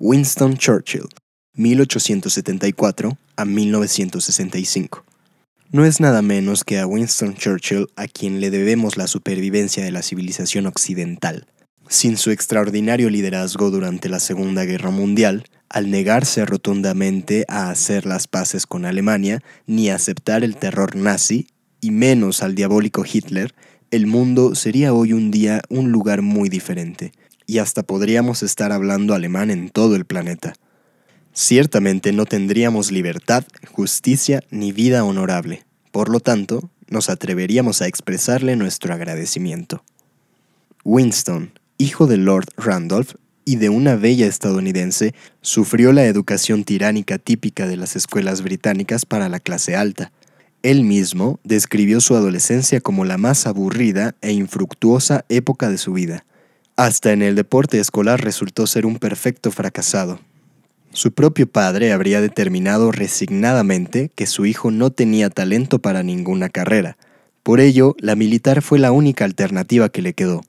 Winston Churchill, 1874 a 1965. No es nada menos que a Winston Churchill a quien le debemos la supervivencia de la civilización occidental. Sin su extraordinario liderazgo durante la Segunda Guerra Mundial, al negarse rotundamente a hacer las paces con Alemania, ni aceptar el terror nazi, y menos al diabólico Hitler, el mundo sería hoy un día un lugar muy diferente y hasta podríamos estar hablando alemán en todo el planeta. Ciertamente no tendríamos libertad, justicia ni vida honorable. Por lo tanto, nos atreveríamos a expresarle nuestro agradecimiento. Winston, hijo de Lord Randolph y de una bella estadounidense, sufrió la educación tiránica típica de las escuelas británicas para la clase alta. Él mismo describió su adolescencia como la más aburrida e infructuosa época de su vida. Hasta en el deporte escolar resultó ser un perfecto fracasado. Su propio padre habría determinado resignadamente que su hijo no tenía talento para ninguna carrera. Por ello, la militar fue la única alternativa que le quedó.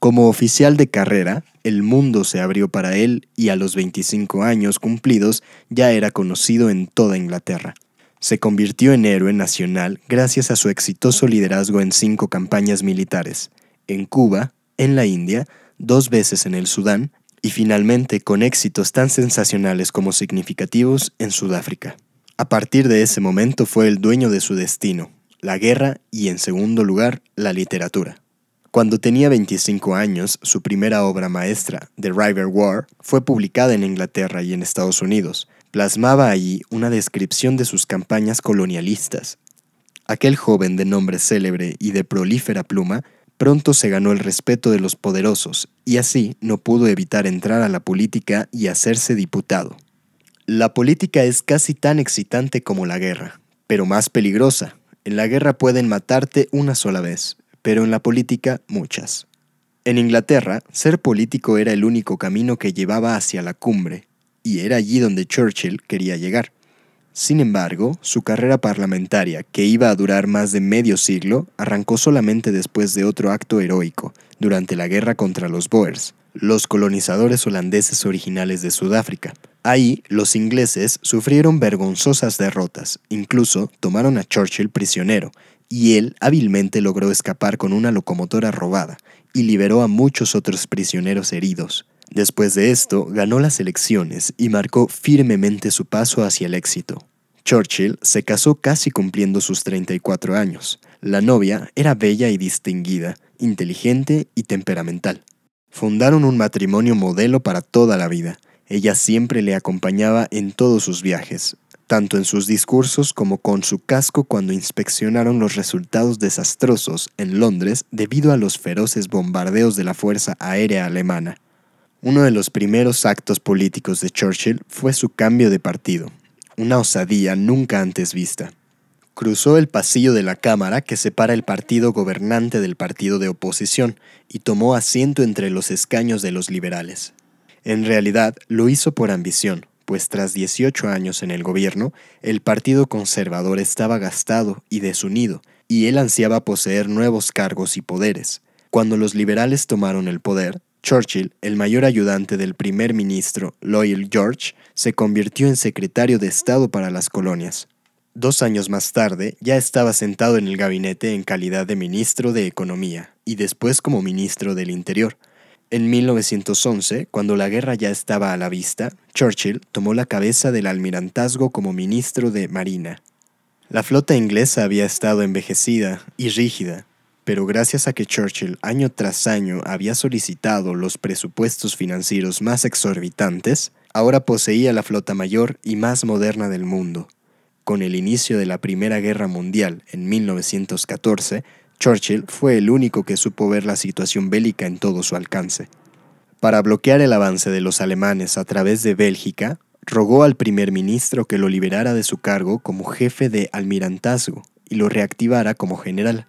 Como oficial de carrera, el mundo se abrió para él y a los 25 años cumplidos ya era conocido en toda Inglaterra. Se convirtió en héroe nacional gracias a su exitoso liderazgo en cinco campañas militares, en Cuba, en la India, dos veces en el Sudán y finalmente con éxitos tan sensacionales como significativos en Sudáfrica. A partir de ese momento fue el dueño de su destino, la guerra y en segundo lugar, la literatura. Cuando tenía 25 años, su primera obra maestra, The River War, fue publicada en Inglaterra y en Estados Unidos. Plasmaba allí una descripción de sus campañas colonialistas. Aquel joven de nombre célebre y de prolífera pluma Pronto se ganó el respeto de los poderosos y así no pudo evitar entrar a la política y hacerse diputado. La política es casi tan excitante como la guerra, pero más peligrosa. En la guerra pueden matarte una sola vez, pero en la política muchas. En Inglaterra, ser político era el único camino que llevaba hacia la cumbre, y era allí donde Churchill quería llegar. Sin embargo, su carrera parlamentaria, que iba a durar más de medio siglo, arrancó solamente después de otro acto heroico, durante la guerra contra los Boers, los colonizadores holandeses originales de Sudáfrica. Ahí, los ingleses sufrieron vergonzosas derrotas, incluso tomaron a Churchill prisionero, y él hábilmente logró escapar con una locomotora robada, y liberó a muchos otros prisioneros heridos. Después de esto, ganó las elecciones y marcó firmemente su paso hacia el éxito. Churchill se casó casi cumpliendo sus 34 años. La novia era bella y distinguida, inteligente y temperamental. Fundaron un matrimonio modelo para toda la vida. Ella siempre le acompañaba en todos sus viajes, tanto en sus discursos como con su casco cuando inspeccionaron los resultados desastrosos en Londres debido a los feroces bombardeos de la Fuerza Aérea Alemana. Uno de los primeros actos políticos de Churchill fue su cambio de partido, una osadía nunca antes vista. Cruzó el pasillo de la Cámara que separa el partido gobernante del partido de oposición y tomó asiento entre los escaños de los liberales. En realidad lo hizo por ambición, pues tras 18 años en el gobierno, el Partido Conservador estaba gastado y desunido, y él ansiaba poseer nuevos cargos y poderes. Cuando los liberales tomaron el poder, Churchill, el mayor ayudante del primer ministro Loyal George, se convirtió en secretario de Estado para las colonias. Dos años más tarde, ya estaba sentado en el gabinete en calidad de ministro de Economía y después como ministro del Interior. En 1911, cuando la guerra ya estaba a la vista, Churchill tomó la cabeza del almirantazgo como ministro de Marina. La flota inglesa había estado envejecida y rígida, pero gracias a que Churchill año tras año había solicitado los presupuestos financieros más exorbitantes, ahora poseía la flota mayor y más moderna del mundo. Con el inicio de la Primera Guerra Mundial en 1914, Churchill fue el único que supo ver la situación bélica en todo su alcance. Para bloquear el avance de los alemanes a través de Bélgica, rogó al primer ministro que lo liberara de su cargo como jefe de almirantazgo y lo reactivara como general.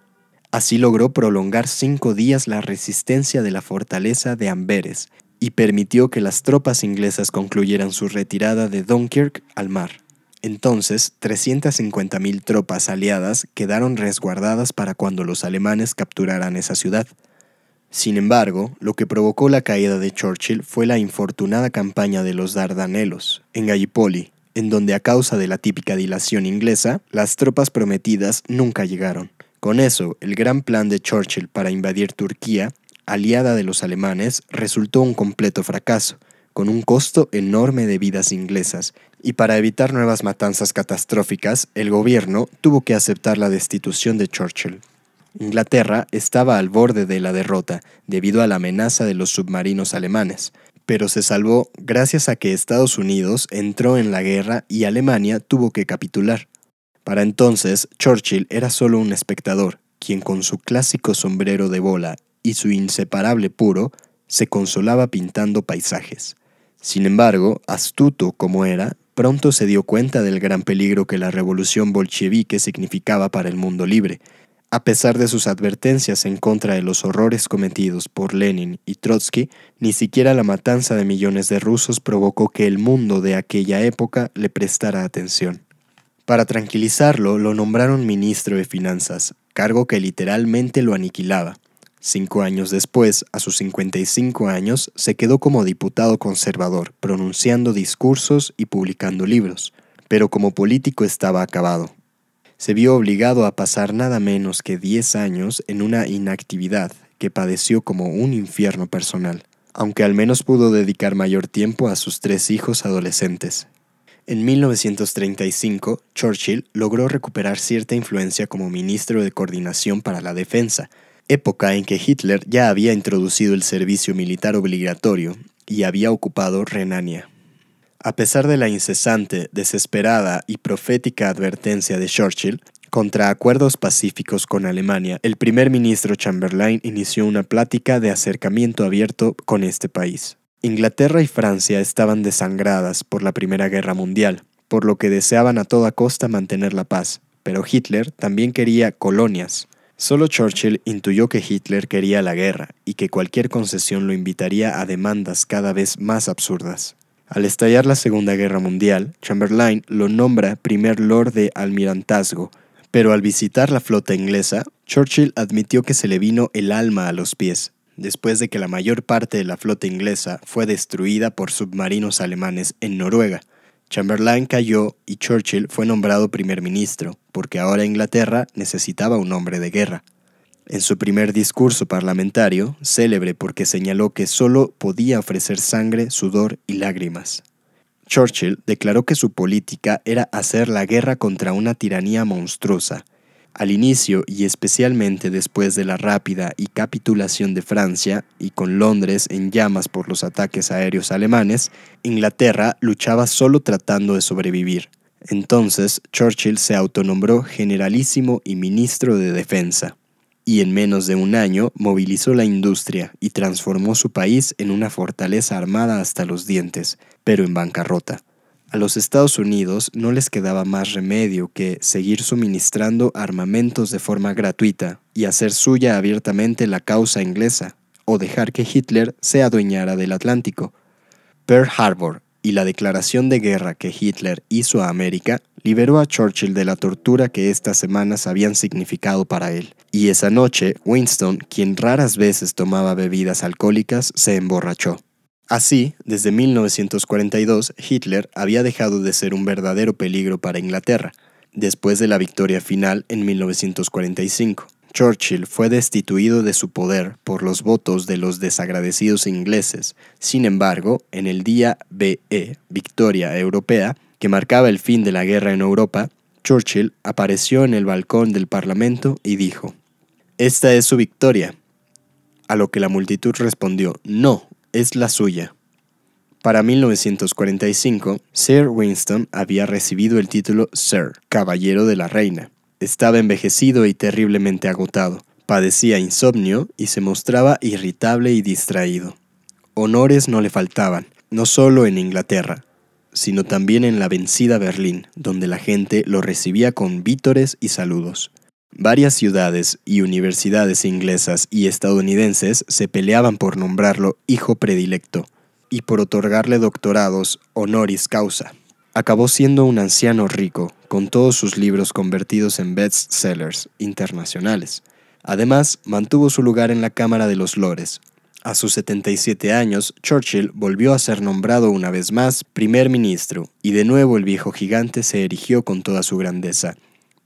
Así logró prolongar cinco días la resistencia de la fortaleza de Amberes y permitió que las tropas inglesas concluyeran su retirada de Dunkirk al mar. Entonces, 350.000 tropas aliadas quedaron resguardadas para cuando los alemanes capturaran esa ciudad. Sin embargo, lo que provocó la caída de Churchill fue la infortunada campaña de los Dardanelos, en Gallipoli, en donde a causa de la típica dilación inglesa, las tropas prometidas nunca llegaron. Con eso, el gran plan de Churchill para invadir Turquía, aliada de los alemanes, resultó un completo fracaso, con un costo enorme de vidas inglesas, y para evitar nuevas matanzas catastróficas, el gobierno tuvo que aceptar la destitución de Churchill. Inglaterra estaba al borde de la derrota debido a la amenaza de los submarinos alemanes, pero se salvó gracias a que Estados Unidos entró en la guerra y Alemania tuvo que capitular. Para entonces, Churchill era solo un espectador, quien con su clásico sombrero de bola y su inseparable puro, se consolaba pintando paisajes. Sin embargo, astuto como era, pronto se dio cuenta del gran peligro que la revolución bolchevique significaba para el mundo libre. A pesar de sus advertencias en contra de los horrores cometidos por Lenin y Trotsky, ni siquiera la matanza de millones de rusos provocó que el mundo de aquella época le prestara atención. Para tranquilizarlo, lo nombraron ministro de Finanzas, cargo que literalmente lo aniquilaba. Cinco años después, a sus 55 años, se quedó como diputado conservador, pronunciando discursos y publicando libros, pero como político estaba acabado. Se vio obligado a pasar nada menos que 10 años en una inactividad que padeció como un infierno personal, aunque al menos pudo dedicar mayor tiempo a sus tres hijos adolescentes, en 1935, Churchill logró recuperar cierta influencia como ministro de Coordinación para la Defensa, época en que Hitler ya había introducido el servicio militar obligatorio y había ocupado Renania. A pesar de la incesante, desesperada y profética advertencia de Churchill contra acuerdos pacíficos con Alemania, el primer ministro Chamberlain inició una plática de acercamiento abierto con este país. Inglaterra y Francia estaban desangradas por la Primera Guerra Mundial, por lo que deseaban a toda costa mantener la paz, pero Hitler también quería colonias. Solo Churchill intuyó que Hitler quería la guerra y que cualquier concesión lo invitaría a demandas cada vez más absurdas. Al estallar la Segunda Guerra Mundial, Chamberlain lo nombra primer lord de almirantazgo, pero al visitar la flota inglesa, Churchill admitió que se le vino el alma a los pies después de que la mayor parte de la flota inglesa fue destruida por submarinos alemanes en Noruega. Chamberlain cayó y Churchill fue nombrado primer ministro, porque ahora Inglaterra necesitaba un hombre de guerra. En su primer discurso parlamentario, célebre porque señaló que solo podía ofrecer sangre, sudor y lágrimas. Churchill declaró que su política era hacer la guerra contra una tiranía monstruosa, al inicio y especialmente después de la rápida y capitulación de Francia, y con Londres en llamas por los ataques aéreos alemanes, Inglaterra luchaba solo tratando de sobrevivir. Entonces Churchill se autonombró generalísimo y ministro de Defensa, y en menos de un año movilizó la industria y transformó su país en una fortaleza armada hasta los dientes, pero en bancarrota. A los Estados Unidos no les quedaba más remedio que seguir suministrando armamentos de forma gratuita y hacer suya abiertamente la causa inglesa, o dejar que Hitler se adueñara del Atlántico. Pearl Harbor y la declaración de guerra que Hitler hizo a América liberó a Churchill de la tortura que estas semanas habían significado para él. Y esa noche, Winston, quien raras veces tomaba bebidas alcohólicas, se emborrachó. Así, desde 1942, Hitler había dejado de ser un verdadero peligro para Inglaterra, después de la victoria final en 1945. Churchill fue destituido de su poder por los votos de los desagradecidos ingleses. Sin embargo, en el día BE, eh, Victoria Europea, que marcaba el fin de la guerra en Europa, Churchill apareció en el balcón del Parlamento y dijo, Esta es su victoria. A lo que la multitud respondió, No, es la suya. Para 1945, Sir Winston había recibido el título Sir, Caballero de la Reina. Estaba envejecido y terriblemente agotado, padecía insomnio y se mostraba irritable y distraído. Honores no le faltaban, no solo en Inglaterra, sino también en la vencida Berlín, donde la gente lo recibía con vítores y saludos. Varias ciudades y universidades inglesas y estadounidenses se peleaban por nombrarlo hijo predilecto y por otorgarle doctorados honoris causa. Acabó siendo un anciano rico, con todos sus libros convertidos en bestsellers internacionales. Además, mantuvo su lugar en la Cámara de los Lores. A sus 77 años, Churchill volvió a ser nombrado una vez más primer ministro, y de nuevo el viejo gigante se erigió con toda su grandeza,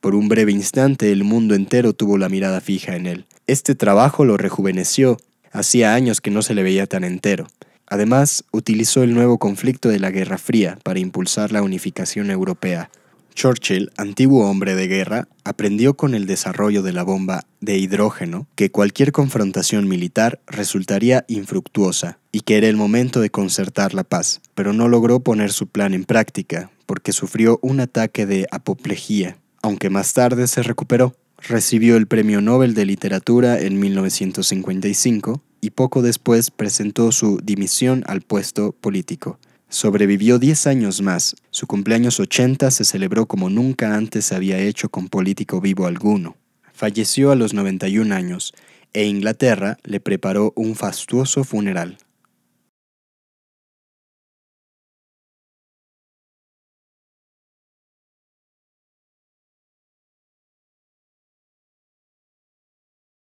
por un breve instante el mundo entero tuvo la mirada fija en él. Este trabajo lo rejuveneció, hacía años que no se le veía tan entero. Además, utilizó el nuevo conflicto de la Guerra Fría para impulsar la unificación europea. Churchill, antiguo hombre de guerra, aprendió con el desarrollo de la bomba de hidrógeno que cualquier confrontación militar resultaría infructuosa y que era el momento de concertar la paz, pero no logró poner su plan en práctica porque sufrió un ataque de apoplejía aunque más tarde se recuperó. Recibió el Premio Nobel de Literatura en 1955 y poco después presentó su dimisión al puesto político. Sobrevivió 10 años más. Su cumpleaños 80 se celebró como nunca antes se había hecho con político vivo alguno. Falleció a los 91 años e Inglaterra le preparó un fastuoso funeral.